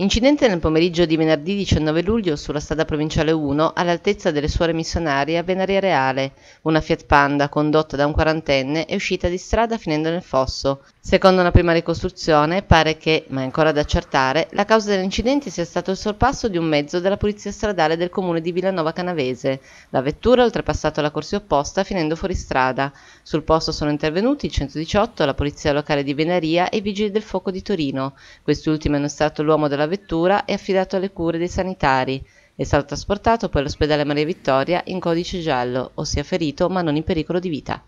Incidente nel pomeriggio di venerdì 19 luglio sulla strada provinciale 1 all'altezza delle suore missionarie a Venaria Reale. Una Fiat Panda condotta da un quarantenne è uscita di strada finendo nel fosso. Secondo una prima ricostruzione pare che, ma è ancora da accertare, la causa dell'incidente sia stato il sorpasso di un mezzo della polizia stradale del comune di Villanova Canavese. La vettura ha oltrepassato la corsia opposta finendo fuori strada. Sul posto sono intervenuti il 118, la polizia locale di Venaria e i vigili del fuoco di Torino. Quest'ultimo è stato l'uomo della vettura e affidato alle cure dei sanitari. È stato trasportato poi all'ospedale Maria Vittoria in codice giallo, ossia ferito ma non in pericolo di vita.